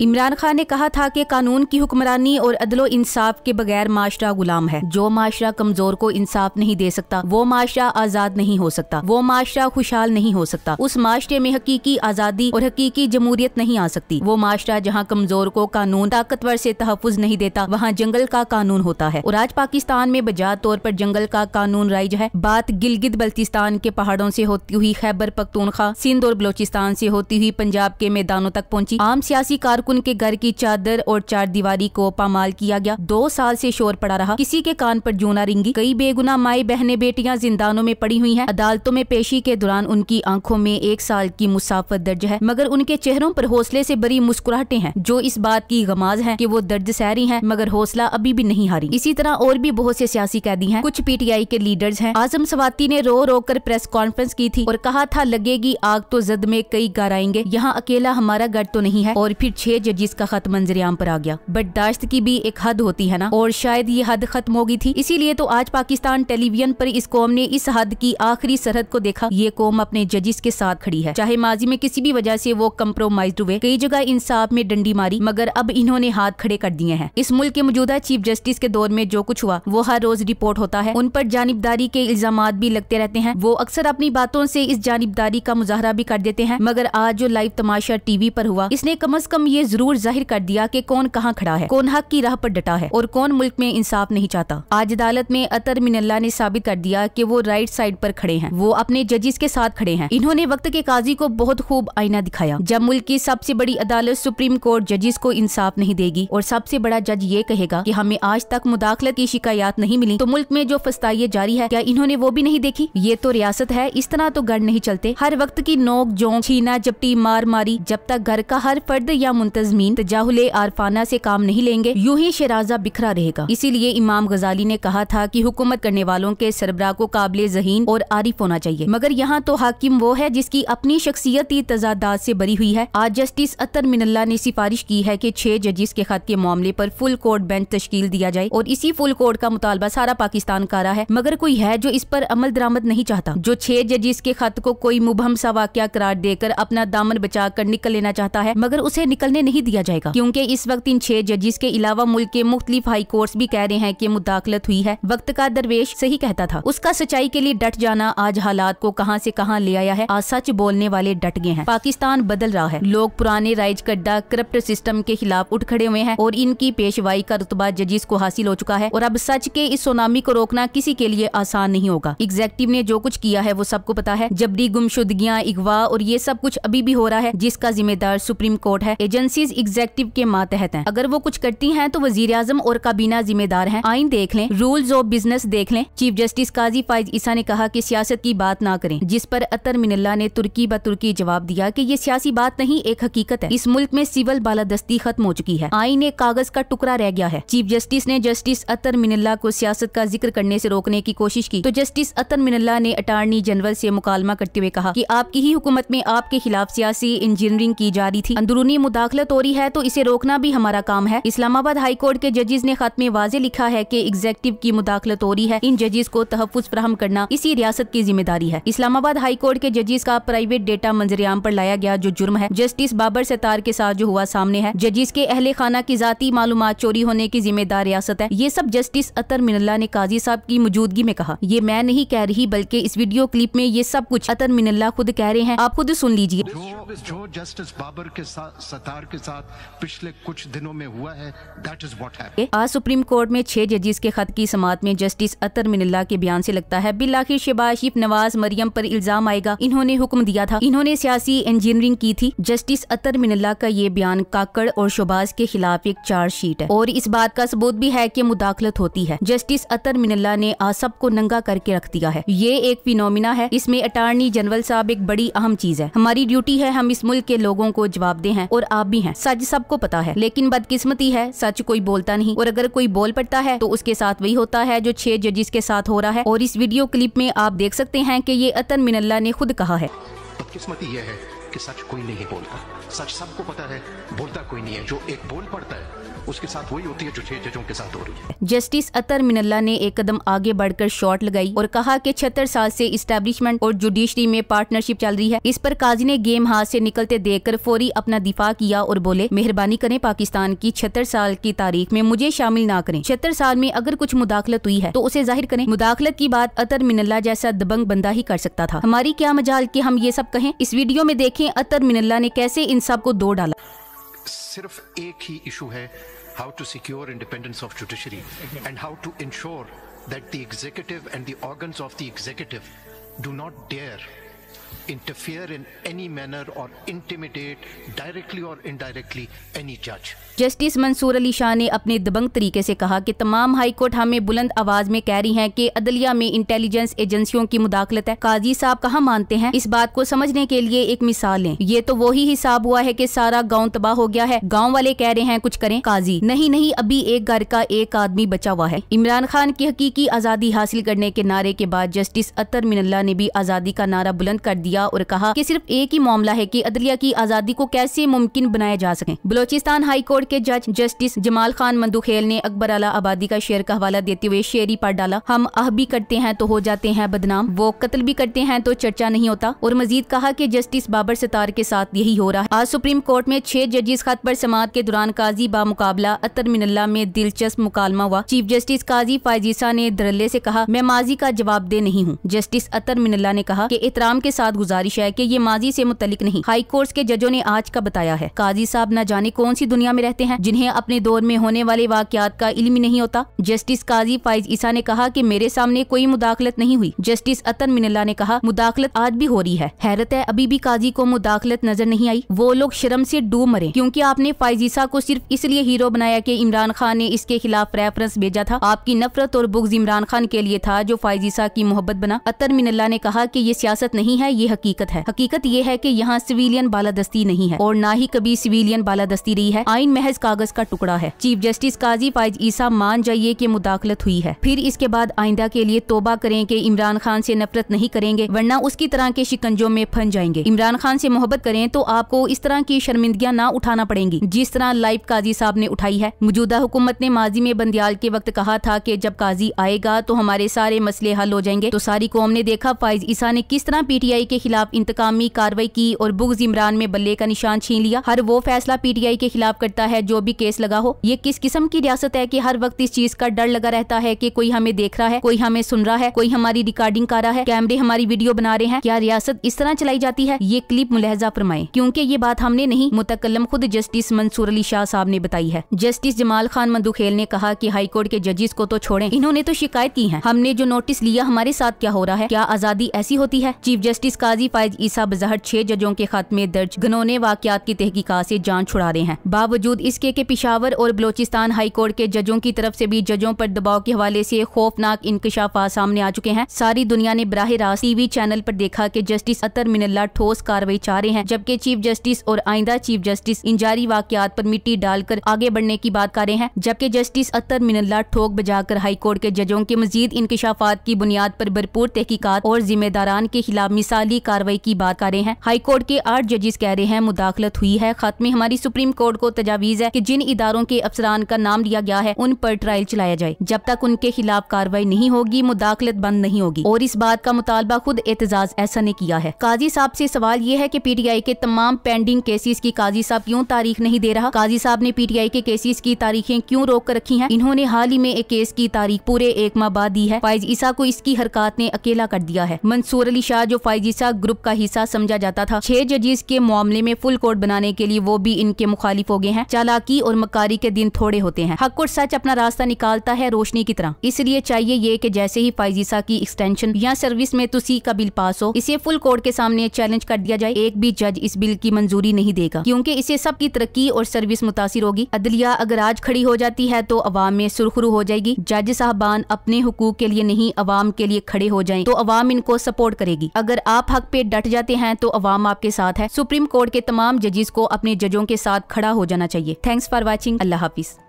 इमरान खान ने कहा था कि कानून की हुक्मरानी और अदलो इंसाफ के बगैर माशरा गुलाम है जो माशरा कमजोर को इंसाफ नहीं दे सकता वो माशरा आजाद नहीं हो सकता वो माशरा खुशहाल नहीं हो सकता उस माशरे में हकीकी आजादी और हकीकी जमूरियत नहीं आ सकती वो माशरा जहाँ कमजोर को कानून ताकतवर से तहफ़ नहीं देता वहाँ जंगल का कानून होता है और आज पाकिस्तान में बजा तौर पर जंगल का कानून राइज है बात गिलगित बल्तिस्तान के पहाड़ों से होती हुई खैबर पख्तूनखा सिंध और बलोचिस्तान से होती हुई पंजाब के मैदानों तक पहुंची आम सियासी कार तक उनके घर की चादर और चार दीवारी को पामाल किया गया दो साल से शोर पड़ा रहा किसी के कान पर जूना रिंगी कई बेगुना माए बहने बेटियां जिंदानों में पड़ी हुई हैं अदालतों में पेशी के दौरान उनकी आंखों में एक साल की मुसाफत दर्ज है मगर उनके चेहरों पर हौसले से बड़ी मुस्कुराहटें हैं जो इस बात की गमाज है की वो दर्द सहरी है मगर हौसला अभी भी नहीं हारी इसी तरह और भी बहुत से सियासी कैदी है कुछ पी के लीडर्स है आजम सवाती ने रो रो कर प्रेस कॉन्फ्रेंस की थी और कहा था लगेगी आग तो जद में कई घर आएंगे यहाँ अकेला हमारा घर तो नहीं है और फिर छह जजिस का खत मंजरे आम पर आ गया बर्दाश्त की भी एक हद होती है ना और शायद ये हद खत्म होगी थी इसीलिए तो आज पाकिस्तान टेलीविजन पर इस कौम ने इस हद की आखिरी सरहद को देखा ये कौम अपने जजिस के साथ खड़ी है चाहे माजी में किसी भी वजह से वो कम्प्रोमाइज हुए कई जगह इंसाफ में डंडी मारी मगर अब इन्होंने हाथ खड़े कर दिए हैं इस मुल्क के मौजूदा चीफ जस्टिस के दौर में जो कुछ हुआ वो हर रोज रिपोर्ट होता है उन पर जानबदारी के इल्जाम भी लगते रहते हैं वो अक्सर अपनी बातों से इस जानबदारी का मुजाहरा भी कर देते हैं मगर आज जो लाइव तमाशा टीवी पर हुआ इसने कम अज कम ये जरूर जाहिर कर दिया कि कौन कहाँ खड़ा है कौन हक की राह पर डटा है और कौन मुल्क में इंसाफ नहीं चाहता आज अदालत में अतर मिनल्ला ने साबित कर दिया कि वो राइट साइड पर खड़े हैं वो अपने जजिस के साथ खड़े हैं इन्होंने वक्त के काजी को बहुत खूब आईना दिखाया जब मुल्क की सबसे बड़ी अदालत सुप्रीम कोर्ट जजिस को इंसाफ नहीं देगी और सबसे बड़ा जज ये कहेगा की हमें आज तक मुदाखलत की शिकायत नहीं मिली तो मुल्क में जो फस्ताइये जारी है क्या इन्होंने वो भी नहीं देखी ये तो रियासत है इस तरह तो गढ़ नहीं चलते हर वक्त की नोक जोंक छीना जपटी मार मारी जब तक घर का हर फर्द या मुंत तजमीन तजाहुल आरफाना से काम नहीं लेंगे यूं ही शराजा बिखरा रहेगा इसीलिए इमाम गजाली ने कहा था कि हुकूमत करने वालों के सरबरा को काबिल जहीन और आरिफ होना चाहिए मगर यहाँ तो हाकिम वो है जिसकी अपनी ही तजादात से बरी हुई है आज जस्टिस अतर मिनल्ला ने सिफारिश की है की छह जजिस के खत के मामले आरोप फुल कोर्ट बेंच तश्ल दिया जाए और इसी फुल कोर्ट का मुतालबा सारा पाकिस्तान का रहा है मगर कोई है जो इस पर अमल दरामद नहीं चाहता जो छह जजिस के खत को कोई मुबहम सा वाक्य करार देकर अपना दामन बचा कर निकल लेना चाहता है मगर उसे निकलने नहीं दिया जाएगा क्योंकि इस वक्त इन छह जजिस के अलावा मुल्क के मुख्तलिफ हाई कोर्ट भी कह रहे हैं की मुदाखलत हुई है वक्त का दरवेश सही कहता था उसका सच्चाई के लिए डट जाना आज हालात को कहाँ ऐसी कहाँ ले आया है आज सच बोलने वाले डट गए हैं पाकिस्तान बदल रहा है लोग पुराने राइज कड्डा करप्ट सिस्टम के खिलाफ उठ खड़े हुए हैं और इनकी पेशवाई का रुतबा जजिस को हासिल हो चुका है और अब सच के इस सोनामी को रोकना किसी के लिए आसान नहीं होगा एग्जेक्टिव ने जो कुछ किया है वो सबको पता है जबरी गुमशुदगियाँ इगवा और ये सब कुछ अभी भी हो रहा है जिसका जिम्मेदार सुप्रीम कोर्ट है एजेंसी वैकेंसीज एग्जेक्टिव के मातहत हैं अगर वो कुछ करती हैं तो वजीर आजम और काबीना जिम्मेदार हैं आइन देख लें रूल्स ऑफ बिजनेस देख लें चीफ जस्टिस काजी फाइज ईसा ने कहा कि सियासत की बात ना करें जिस पर अतर मिनल्ला ने तुर्की ब तुर्की जवाब दिया कि ये सियासी बात नहीं एक हकीकत है इस मुल्क में सिविल बालादस्ती खत्म हो चुकी है आइन एक कागज का टुकड़ा रह गया है चीफ जस्टिस ने जस्टिस अतर मिनल्ला को सियासत का जिक्र करने से रोकने की कोशिश की तो जस्टिस अतर मिनल्ला ने अटारनी जनरल से मुकालमा करते हुए कहा कि आपकी ही हुकूमत में आपके खिलाफ सियासी इंजीनियरिंग की जा रही थी अंदरूनी मुदाखला गफलत हो रही है तो इसे रोकना भी हमारा काम है इस्लामाबाद हाई कोर्ट के जजेज ने खत में वाजे लिखा है की एग्जेक्टिव की मुदाखलत हो रही है इन जजेस को तहफ़ फ्राहम करना इसी रियासत की जिम्मेदारी है इस्लामाबाद हाई कोर्ट के जजेज का प्राइवेट डेटा मंजरियाम पर लाया गया जो जुर्म है जस्टिस बाबर सतार के साथ जो हुआ सामने है जजेज के अहले खाना की जाती मालूम चोरी होने की जिम्मेदार रियासत है ये सब जस्टिस अतर मिनल्ला ने काजी साहब की मौजूदगी में कहा ये मैं नहीं कह रही बल्कि इस वीडियो क्लिप में ये सब कुछ अतर मिनल्ला खुद कह रहे हैं आप खुद सुन लीजिए जो जस्टिस बाबर के साथ सतार के साथ पिछले कुछ दिनों में हुआ है दैट इज व्हाट है आज सुप्रीम कोर्ट में छह जजिस के खत की समात में जस्टिस अतर मिनल्ला के बयान से लगता है बिल आखिर शबाशिफ नवाज मरियम पर इल्जाम आएगा इन्होंने हुक्म दिया था इन्होंने सियासी इंजीनियरिंग की थी जस्टिस अतर मिनल्ला का ये बयान काकड़ और शोबाज के खिलाफ एक चार्जशीट है और इस बात का सबूत भी है की मुदाखलत होती है जस्टिस अतर मिनल्ला ने आज को नंगा करके रख दिया है ये एक फिनोमिना है इसमें अटारनी जनरल साहब एक बड़ी अहम चीज है हमारी ड्यूटी है हम इस मुल्क के लोगों को जवाब दे हैं और आप भी हैं सच सबको पता है लेकिन बदकिस्मती है सच कोई बोलता नहीं और अगर कोई बोल पड़ता है तो उसके साथ वही होता है जो छह जजिस के साथ हो रहा है और इस वीडियो क्लिप में आप देख सकते हैं की ये अतन मिनल्ला ने खुद कहा है बदकिस्मती यह है की सच कोई नहीं बोलता सच सबको पता है बोलता कोई नहीं है जो एक बोल पड़ता है उसके साथ वही होती है जो छह जजों के साथ हो रही है जस्टिस अतर मिनल्ला ने एक कदम आगे बढ़कर शॉट लगाई और कहा कि छहत्तर साल से इस्टेब्लिशमेंट और जुडिशरी में पार्टनरशिप चल रही है इस पर काजी ने गेम हाथ से निकलते देखकर फौरी अपना दिफा किया और बोले मेहरबानी करें पाकिस्तान की छहत्तर साल की तारीख में मुझे शामिल ना करें छहत्तर साल में अगर कुछ मुदाखलत हुई है तो उसे जाहिर करें मुदाखलत की बात अतर मिनल्ला जैसा दबंग बंदा ही कर सकता था हमारी क्या मजाल की हम ये सब कहें इस वीडियो में देखें अतर मिनल्ला ने कैसे इन सब को दो डाला सिर्फ एक ही इशू है how to secure independence of judiciary, and how to ensure that the executive and the organs of the executive do not dare interfere in any manner or intimidate directly or indirectly any judge. Justice Mansoor Ali Shah ने अपने दबंग तरीके से कहा कि तमाम high court हमें बुलंद आवाज में कह रही हैं कि अदलिया में इंटेलिजेंस एजेंसियों की मुदाखलत है काजी साहब कहाँ मानते हैं इस बात को समझने के लिए एक मिसाल लें ये तो वही हिसाब हुआ है कि सारा गांव तबाह हो गया है गांव वाले कह रहे हैं कुछ करें काजी नहीं नहीं अभी एक घर का एक आदमी बचा हुआ है इमरान खान की हकीकी आज़ादी हासिल करने के नारे के बाद जस्टिस अतर मिनल्ला ने भी आज़ादी का नारा बुलंद कर दिया और कहा कि सिर्फ एक ही मामला है कि अदलिया की आज़ादी को कैसे मुमकिन बनाया जा सके बलोचिस्तान हाई कोर्ट के जज जस्टिस जमाल खान मंदूखेल ने अकबर आला आबादी का शेर का हवाला देते हुए शेरी पर डाला हम आह भी करते हैं तो हो जाते हैं बदनाम वो कत्ल भी करते हैं तो चर्चा नहीं होता और मजीद कहा की जस्टिस बाबर सतार के साथ यही हो रहा है आज सुप्रीम कोर्ट में छह जजेस खत पर समात के दौरान काजी बामुकाबला अतर मिनल्ला में दिलचस्प मुकालमा हुआ चीफ जस्टिस काजी फायजीसा ने दरल्ले ऐसी कहा मैं माजी का जवाब दे नहीं हूँ जस्टिस अतर मिनल्ला ने कहा की एहतराम के साथ साथ गुजारिश है की ये माजी ऐसी मुतलिक नहीं हाई कोर्ट के जजों ने आज का बताया है काजी साहब न जाने कौन सी दुनिया में रहते हैं जिन्हें अपने दौर में होने वाले वाकत का इल्म नहीं होता जस्टिस काजी फाइज ईसा ने कहा की मेरे सामने कोई मुदाखलत नहीं हुई जस्टिस अतन मिनला ने कहा मुदाखलत आज भी हो रही है हैरत है अभी भी काजी को मुदाखलत नजर नहीं आई वो लोग शर्म से डूब मरे क्योंकि आपने फाइजीसा को सिर्फ इसलिए हीरो बनाया कि इमरान खान ने इसके खिलाफ रेफरेंस भेजा था आपकी नफरत और बुग्ज इमरान खान के लिए था जो फाइजीसा की मोहब्बत बना अतर मिनल्ला ने कहा कि ये सियासत नहीं है ये हकीकत है हकीकत ये है की यहाँ सिविलियन बालादस्ती नहीं है और न ही कभी सिविलियन बालादस्ती रही है आइन महज कागज का टुकड़ा है चीफ जस्टिस काजी फायज ईसा मान जाइए की मुदाखलत हुई है फिर इसके बाद आइंदा के लिए तोबा करें की इमरान खान ऐसी नफरत नहीं करेंगे वरना उसकी तरह के शिकंजों में फंस जाएंगे इमरान खान ऐसी मोहब्बत करें तो आपको इस तरह की शर्मिंदगियाँ ना उठाना पड़ेंगी जिस तरह लाइफ काजी साहब ने उठाई है मौजूदा हुकूमत ने माजी में बंदियाल के वक्त कहा था की जब काजी आएगा तो हमारे सारे मसले हल हो जाएंगे तो सारी कौम ने देखा फाइज ईसा ने किस तरह आई के खिलाफ इंतकामी कार्रवाई की और बुग्ज इमरान में बल्ले का निशान छीन लिया हर वो फैसला पीटीआई के खिलाफ करता है जो भी केस लगा हो ये किस किस्म की रियासत है की हर वक्त इस चीज का डर लगा रहता है की कोई हमें देख रहा है कोई हमें सुन रहा है कोई हमारी रिकॉर्डिंग कर रहा है कैमरे हमारी वीडियो बना रहे हैं क्या रियासत इस तरह चलाई जाती है ये क्लिप मुलहजा फरमाए क्यूँकी ये बात हमने नहीं मुतकलम खुद जस्टिस मंसूर अली शाह साहब ने बताई है जस्टिस जमाल खान मंदुखेल ने कहा की हाईकोर्ट के जजेस को तो छोड़े इन्होंने तो शिकायत की है हमने जो नोटिस लिया हमारे साथ क्या हो रहा है क्या आजादी ऐसी होती है चीफ जस्टिस काजी फायद ईसा बजहर छह जजों के खत में दर्ज गनौने वाकत की तहकीकत से जान छुड़ा रहे हैं बावजूद इसके के पिशावर और बलोचिस्तान हाई कोर्ट के जजों की तरफ से भी जजों पर दबाव के हवाले से खौफनाक इंकशाफ सामने आ चुके हैं सारी दुनिया ने बराह रास्त टीवी चैनल पर देखा कि जस्टिस अतर मिनल्ला ठोस कार्रवाई चाह रहे हैं जबकि चीफ जस्टिस और आइंदा चीफ जस्टिस इन जारी वाकत पर मिट्टी डालकर आगे बढ़ने की बात कर रहे हैं जबकि जस्टिस अतर मिनल्ला ठोक बजाकर हाईकोर्ट के जजों के मजीद इंकशाफात की बुनियाद पर भरपूर तहकीकत और जिम्मेदारान के खिलाफ मिसाल पहली कार्रवाई की बात करें हैं हाईकोर्ट के आठ जजेस कह रहे हैं मुदाखलत हुई है खत में हमारी सुप्रीम कोर्ट को तजावीज है की जिन इदारों के अफसरान का नाम लिया गया है उन पर ट्रायल चलाया जाए जब तक उनके खिलाफ कार्रवाई नहीं होगी मुदाखलत बंद नहीं होगी और इस बात का मुतालबा खुद एतजाज ऐसा ने किया है काजी साहब ऐसी सवाल ये है की पी टी आई के तमाम पेंडिंग केसेस की काजी साहब क्यूँ तारीख नहीं दे रहा काजी साहब ने पी टी आई के केसेस की तारीखें क्यूँ रोक कर रखी है इन्होंने हाल ही में एक केस की तारीख पूरे एक माह बाद दी है फाइज ईसा को इसकी हरकत ने अकेला कर दिया है मंसूर अली शाह जो फाइज हिस्सा ग्रुप का हिस्सा समझा जाता था छह जजेस के मामले में फुल कोर्ट बनाने के लिए वो भी इनके मुखालिफ हो गए हैं चालाकी और मकारी के दिन थोड़े होते हैं हक और सच अपना रास्ता निकालता है रोशनी की तरह इसलिए चाहिए ये की जैसे ही फाइजीसा की एक्सटेंशन या सर्विस में तुसी का बिल पास हो इसे फुल कोर्ट के सामने चैलेंज कर दिया जाए एक भी जज इस बिल की मंजूरी नहीं देगा क्यूँकी इसे सबकी तरक्की और सर्विस मुतासर होगी अदलिया अगर आज खड़ी हो जाती है तो अवाम में सुरखरू हो जाएगी जज साहबान अपने हकूक के लिए नहीं अवाम के लिए खड़े हो जाए तो अवाम इनको सपोर्ट करेगी अगर आप आप हक पे डट जाते हैं तो अवाम आपके साथ है सुप्रीम कोर्ट के तमाम जजेस को अपने जजों के साथ खड़ा हो जाना चाहिए थैंक्स फॉर वॉचिंग अल्लाह हाफिज़